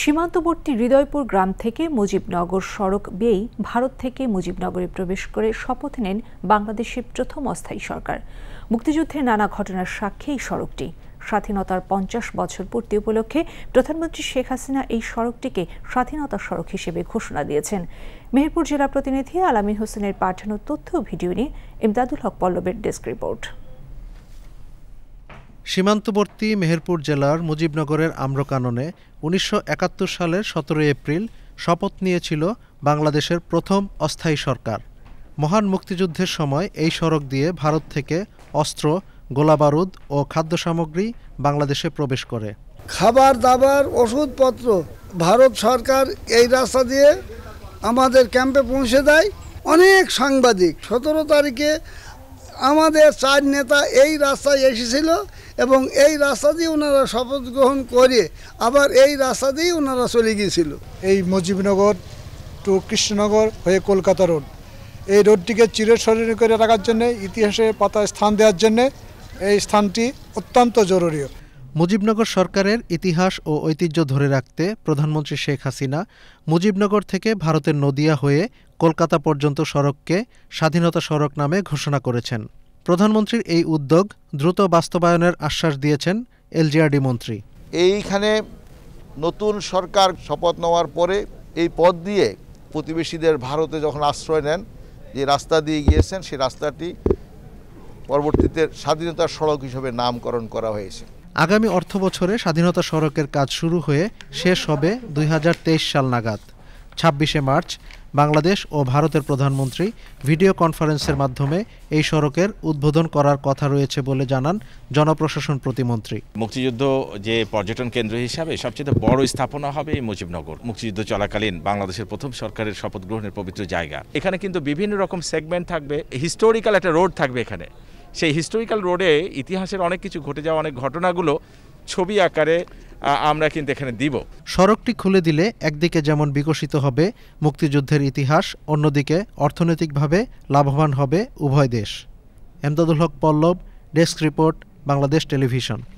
সীমান্তবর্তী হৃদয়পুর গ্রাম থেকে মুজিবনগর সড়ক বেয়েই ভারত থেকে মুজিবনগরে প্রবেশ করে শপথ নেন বাংলাদেশের প্রথম অস্থায়ী সরকার মুক্তিযুদ্ধের নানা ঘটনার সাক্ষী এই সড়কটি স্বাধীনতার পঞ্চাশ বছর পূর্তি উপলক্ষে প্রধানমন্ত্রী শেখ হাসিনা এই সড়কটিকে স্বাধীনতা সড়ক হিসেবে ঘোষণা দিয়েছেন মেহেরপুর জেলা প্রতিনিধি আলামিন হোসেনের পাঠানো তথ্য ভিডিও নিয়ে ইমদাদুল হক পল্লবের ডেস্ক রিপোর্ট সীমান্তবর্তী মেহেরপুর জেলার মুজিবনগরের আম্রকাননে উনিশশো সালের সতেরো এপ্রিল শপথ নিয়েছিল বাংলাদেশের প্রথম অস্থায়ী সরকার মহান মুক্তিযুদ্ধের সময় এই সড়ক দিয়ে ভারত থেকে অস্ত্র গোলাবারুদ ও খাদ্য সামগ্রী বাংলাদেশে প্রবেশ করে খাবার দাবার ওষুধপত্র ভারত সরকার এই রাস্তা দিয়ে আমাদের ক্যাম্পে পৌঁছে দেয় অনেক সাংবাদিক সতেরো তারিখে আমাদের চার নেতা এই রাস্তায় এসেছিল এবং এই রাস্তা দিয়ে ওনারা শপথ গ্রহণ করে আবার এই রাস্তা দিয়ে ওনারা চলে গিয়েছিল এই মুজিবনগর টু কৃষ্ণনগর হয়ে কলকাতা রোড এই রোডটিকে চিরস্মরণীয় করে রাখার জন্যে ইতিহাসের পাতা স্থান দেওয়ার জন্যে এই স্থানটি অত্যন্ত জরুরি মুজিবনগর সরকারের ইতিহাস ও ঐতিহ্য ধরে রাখতে প্রধানমন্ত্রী শেখ হাসিনা মুজিবনগর থেকে ভারতের নদিয়া হয়ে কলকাতা পর্যন্ত সড়ককে স্বাধীনতা সড়ক নামে ঘোষণা করেছেন প্রধানমন্ত্রীর এই উদ্যোগ দ্রুত বাস্তবায়নের আশ্বাস দিয়েছেন এলজিআরডি মন্ত্রী এইখানে নতুন সরকার শপথ নেওয়ার পরে এই পথ দিয়ে প্রতিবেশীদের ভারতে যখন আশ্রয় নেন যে রাস্তা দিয়ে গিয়েছেন সেই রাস্তাটি পরবর্তীতে স্বাধীনতার সড়ক হিসেবে নামকরণ করা হয়েছে আগামী অর্থ বছরে স্বাধীনতা সড়কের কাজ শুরু হয়ে শেষ হবে দুই সাল নাগাদ ছাব্বিশে মার্চ বাংলাদেশ ও ভারতের প্রধানমন্ত্রী ভিডিও কনফারেন্সের মাধ্যমে এই সড়কের উদ্বোধন করার কথা রয়েছে বলে জানান জনপ্রশাসন প্রতিমন্ত্রী মুক্তিযুদ্ধ যে পর্যটন কেন্দ্র হিসাবে সবচেয়ে বড় স্থাপনা হবে এই মুজিবনগর মুক্তিযুদ্ধ চলাকালীন বাংলাদেশের প্রথম সরকারের শপথ গ্রহণের পবিত্র জায়গা এখানে কিন্তু বিভিন্ন রকম সেগমেন্ট থাকবে হিস্টোরিক্যাল একটা রোড থাকবে এখানে সেই হিস্টোরিক্যাল রোডে ইতিহাসের অনেক কিছু ঘটে যাওয়া অনেক ঘটনাগুলো ছবি আকারে আমরা কিন্তু এখানে দিব সড়কটি খুলে দিলে একদিকে যেমন বিকশিত হবে মুক্তিযুদ্ধের ইতিহাস অন্যদিকে অর্থনৈতিকভাবে লাভবান হবে উভয় দেশ Emdadul Haque Pallab desk report Bangladesh television